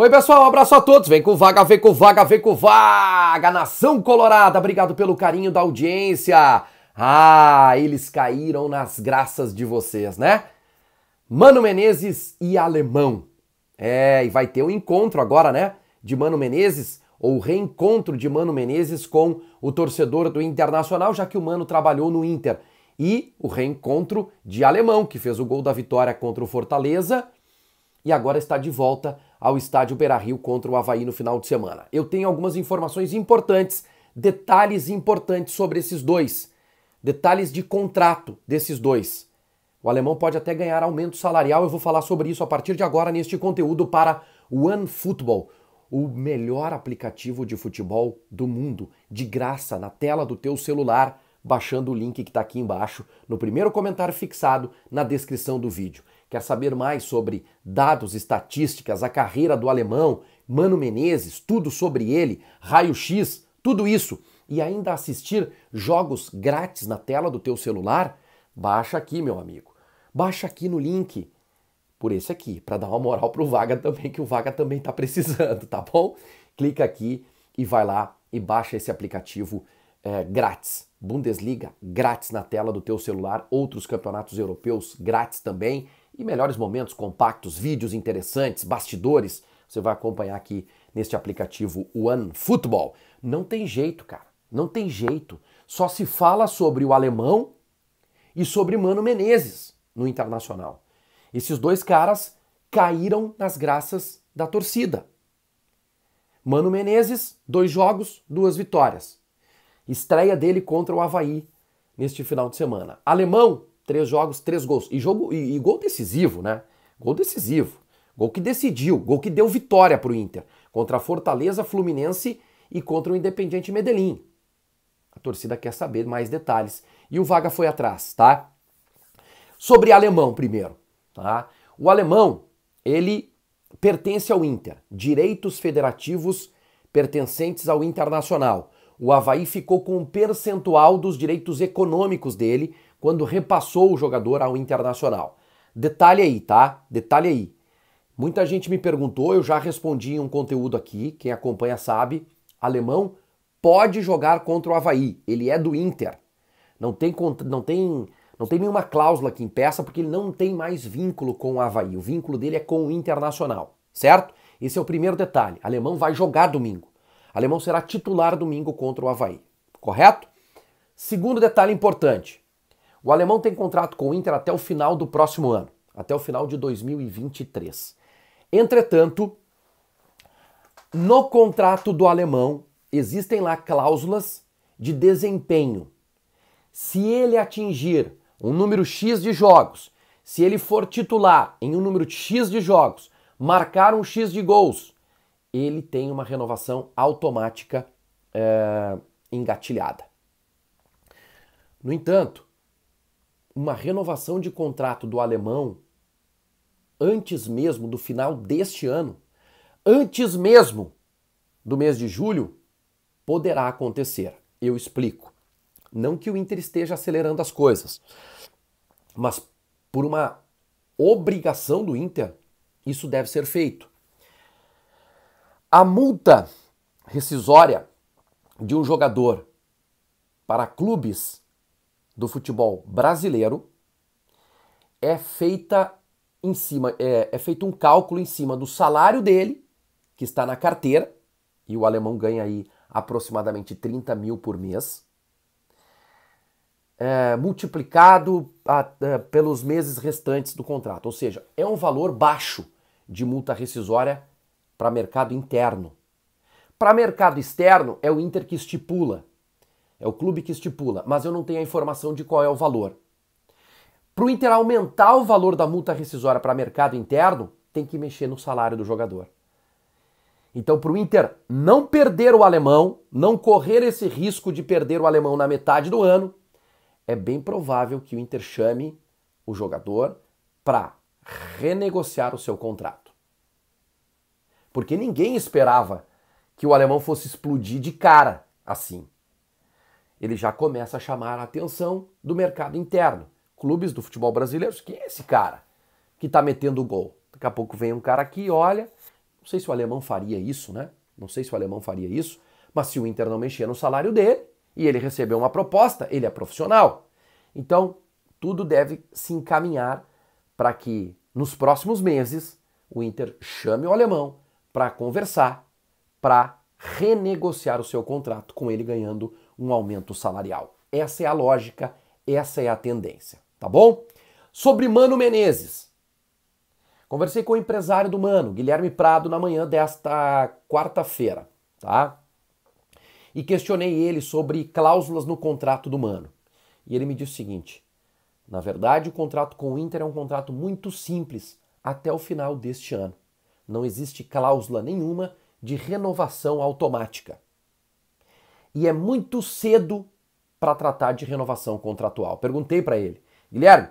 Oi, pessoal, um abraço a todos. Vem com vaga, vem com vaga, vem com vaga. Nação Colorada, obrigado pelo carinho da audiência. Ah, eles caíram nas graças de vocês, né? Mano Menezes e Alemão. É, e vai ter um encontro agora, né? De Mano Menezes, ou reencontro de Mano Menezes com o torcedor do Internacional, já que o Mano trabalhou no Inter. E o reencontro de Alemão, que fez o gol da vitória contra o Fortaleza e agora está de volta ao estádio Beira-Rio contra o Havaí no final de semana. Eu tenho algumas informações importantes, detalhes importantes sobre esses dois, detalhes de contrato desses dois. O alemão pode até ganhar aumento salarial, eu vou falar sobre isso a partir de agora neste conteúdo para OneFootball, o melhor aplicativo de futebol do mundo, de graça na tela do teu celular baixando o link que está aqui embaixo, no primeiro comentário fixado na descrição do vídeo. Quer saber mais sobre dados, estatísticas, a carreira do alemão, Mano Menezes, tudo sobre ele, raio-x, tudo isso, e ainda assistir jogos grátis na tela do teu celular? Baixa aqui, meu amigo. Baixa aqui no link por esse aqui, para dar uma moral pro Vaga também, que o Vaga também está precisando, tá bom? Clica aqui e vai lá e baixa esse aplicativo é, grátis. Bundesliga grátis na tela do teu celular, outros campeonatos europeus grátis também e melhores momentos compactos, vídeos interessantes, bastidores. Você vai acompanhar aqui neste aplicativo One Football. Não tem jeito, cara. Não tem jeito. Só se fala sobre o alemão e sobre Mano Menezes no Internacional. Esses dois caras caíram nas graças da torcida. Mano Menezes, dois jogos, duas vitórias. Estreia dele contra o Havaí neste final de semana. Alemão, três jogos, três gols. E, jogo, e, e gol decisivo, né? Gol decisivo. Gol que decidiu, gol que deu vitória para o Inter. Contra a Fortaleza, Fluminense e contra o Independiente Medellín. A torcida quer saber mais detalhes. E o Vaga foi atrás, tá? Sobre alemão primeiro, tá? O alemão, ele pertence ao Inter, direitos federativos pertencentes ao Internacional o Havaí ficou com um percentual dos direitos econômicos dele quando repassou o jogador ao Internacional. Detalhe aí, tá? Detalhe aí. Muita gente me perguntou, eu já respondi em um conteúdo aqui, quem acompanha sabe, alemão pode jogar contra o Havaí, ele é do Inter. Não tem, não tem, não tem nenhuma cláusula que impeça, porque ele não tem mais vínculo com o Havaí. O vínculo dele é com o Internacional, certo? Esse é o primeiro detalhe. Alemão vai jogar domingo. Alemão será titular domingo contra o Havaí, correto? Segundo detalhe importante: o alemão tem contrato com o Inter até o final do próximo ano, até o final de 2023. Entretanto, no contrato do alemão existem lá cláusulas de desempenho. Se ele atingir um número X de jogos, se ele for titular em um número X de jogos, marcar um X de gols, ele tem uma renovação automática é, engatilhada. No entanto, uma renovação de contrato do alemão antes mesmo do final deste ano, antes mesmo do mês de julho, poderá acontecer. Eu explico. Não que o Inter esteja acelerando as coisas, mas por uma obrigação do Inter, isso deve ser feito. A multa rescisória de um jogador para clubes do futebol brasileiro é feita em cima é, é feito um cálculo em cima do salário dele que está na carteira e o alemão ganha aí aproximadamente 30 mil por mês é, multiplicado a, a, é, pelos meses restantes do contrato ou seja é um valor baixo de multa rescisória para mercado interno. Para mercado externo, é o Inter que estipula, é o clube que estipula, mas eu não tenho a informação de qual é o valor. Para o Inter aumentar o valor da multa rescisória para mercado interno, tem que mexer no salário do jogador. Então, para o Inter não perder o alemão, não correr esse risco de perder o alemão na metade do ano, é bem provável que o Inter chame o jogador para renegociar o seu contrato porque ninguém esperava que o alemão fosse explodir de cara assim. Ele já começa a chamar a atenção do mercado interno. Clubes do futebol brasileiro, quem é esse cara que está metendo o gol? Daqui a pouco vem um cara aqui, olha, não sei se o alemão faria isso, né? Não sei se o alemão faria isso, mas se o Inter não mexer no salário dele e ele receber uma proposta, ele é profissional. Então, tudo deve se encaminhar para que nos próximos meses o Inter chame o alemão para conversar, para renegociar o seu contrato com ele ganhando um aumento salarial. Essa é a lógica, essa é a tendência, tá bom? Sobre Mano Menezes. Conversei com o empresário do Mano, Guilherme Prado, na manhã desta quarta-feira, tá? E questionei ele sobre cláusulas no contrato do Mano. E ele me disse o seguinte: na verdade, o contrato com o Inter é um contrato muito simples até o final deste ano não existe cláusula nenhuma de renovação automática. E é muito cedo para tratar de renovação contratual. Perguntei para ele, Guilherme,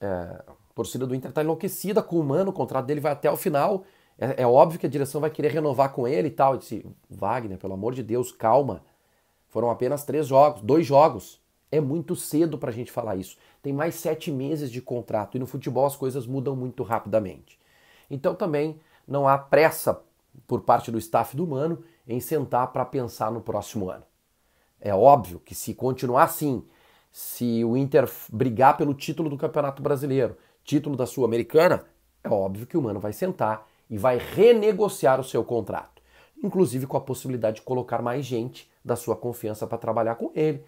é, a torcida do Inter está enlouquecida com o Mano, o contrato dele vai até o final, é, é, óbvio que a direção vai querer renovar com ele e tal. Eu disse, Wagner, pelo amor de Deus, calma. Foram apenas três jogos, dois jogos. É muito cedo para a gente falar isso. Tem mais sete meses de contrato e no futebol as coisas mudam muito rapidamente. Então também não há pressa por parte do staff do Mano em sentar para pensar no próximo ano. É óbvio que se continuar assim, se o Inter brigar pelo título do Campeonato Brasileiro, título da Sul-Americana, é óbvio que o Mano vai sentar e vai renegociar o seu contrato, inclusive com a possibilidade de colocar mais gente da sua confiança para trabalhar com ele.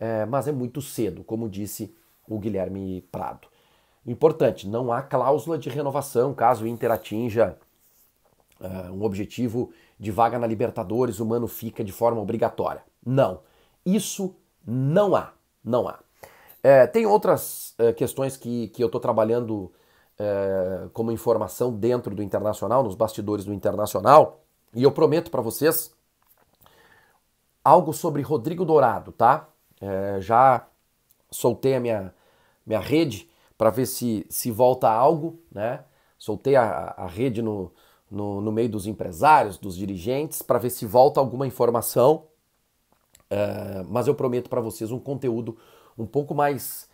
É, mas é muito cedo, como disse o Guilherme Prado. Importante, não há cláusula de renovação caso o Inter atinja uh, um objetivo de vaga na Libertadores, o Mano fica de forma obrigatória. Não. Isso não há. Não há. É, tem outras uh, questões que, que eu estou trabalhando uh, como informação dentro do Internacional, nos bastidores do Internacional, e eu prometo para vocês algo sobre Rodrigo Dourado, tá? É, já soltei a minha, minha rede para ver se, se volta algo, né? Soltei a, a rede no, no, no meio dos empresários, dos dirigentes, para ver se volta alguma informação. É, mas eu prometo para vocês um conteúdo um pouco mais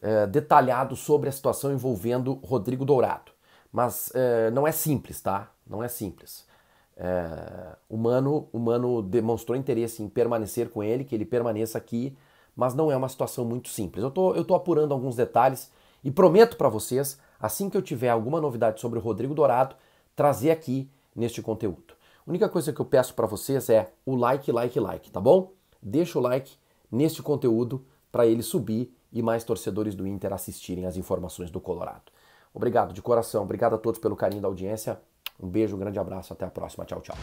é, detalhado sobre a situação envolvendo Rodrigo Dourado. Mas é, não é simples, tá? Não é simples. o, mano, o Mano demonstrou interesse em permanecer com ele, que ele permaneça aqui, mas não é uma situação muito simples. Eu tô, eu tô apurando alguns detalhes e prometo para vocês, assim que eu tiver alguma novidade sobre o Rodrigo Dourado, trazer aqui neste conteúdo. A única coisa que eu peço para vocês é o like, like, like, tá bom? Deixa o like neste conteúdo para ele subir e mais torcedores do Inter assistirem as informações do Colorado. Obrigado de coração, obrigado a todos pelo carinho da audiência. Um beijo, um grande abraço, até a próxima. Tchau, tchau.